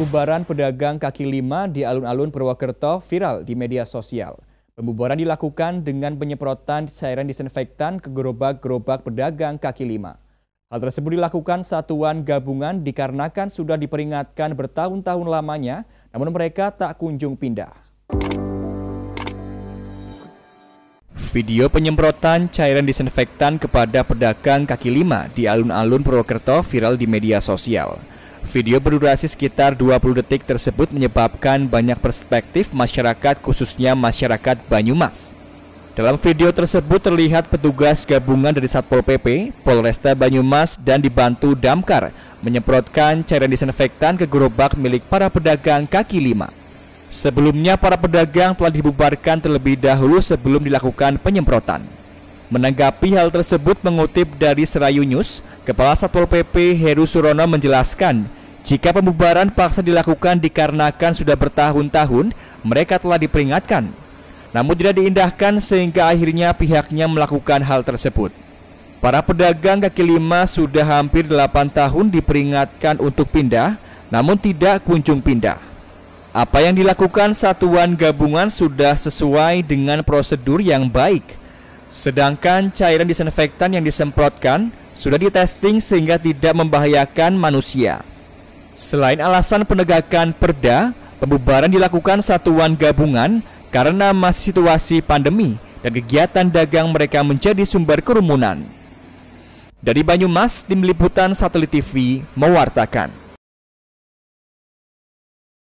Pembubaran pedagang kaki lima di alun-alun Purwokerto viral di media sosial. Pembubaran dilakukan dengan penyemprotan cairan disinfektan ke gerobak-gerobak pedagang kaki lima. Hal tersebut dilakukan satuan gabungan dikarenakan sudah diperingatkan bertahun-tahun lamanya, namun mereka tak kunjung pindah. Video penyemprotan cairan disinfektan kepada pedagang kaki lima di alun-alun Purwokerto viral di media sosial. Video berdurasi sekitar 20 detik tersebut menyebabkan banyak perspektif masyarakat khususnya masyarakat Banyumas. Dalam video tersebut terlihat petugas gabungan dari Satpol PP, Polresta Banyumas, dan dibantu damkar menyemprotkan cairan disinfektan ke gerobak milik para pedagang kaki lima. Sebelumnya para pedagang telah dibubarkan terlebih dahulu sebelum dilakukan penyemprotan. Menanggapi hal tersebut mengutip dari Serayu News, Kepala Satpol PP Heru Surono menjelaskan, jika pembubaran paksa dilakukan dikarenakan sudah bertahun-tahun, mereka telah diperingatkan. Namun tidak diindahkan sehingga akhirnya pihaknya melakukan hal tersebut. Para pedagang kaki lima sudah hampir 8 tahun diperingatkan untuk pindah, namun tidak kunjung pindah. Apa yang dilakukan satuan gabungan sudah sesuai dengan prosedur yang baik, Sedangkan cairan disinfektan yang disemprotkan sudah ditesting sehingga tidak membahayakan manusia. Selain alasan penegakan perda, pembubaran dilakukan satuan gabungan karena masih situasi pandemi dan kegiatan dagang mereka menjadi sumber kerumunan. Dari Banyumas, Tim Liputan Satelit TV mewartakan.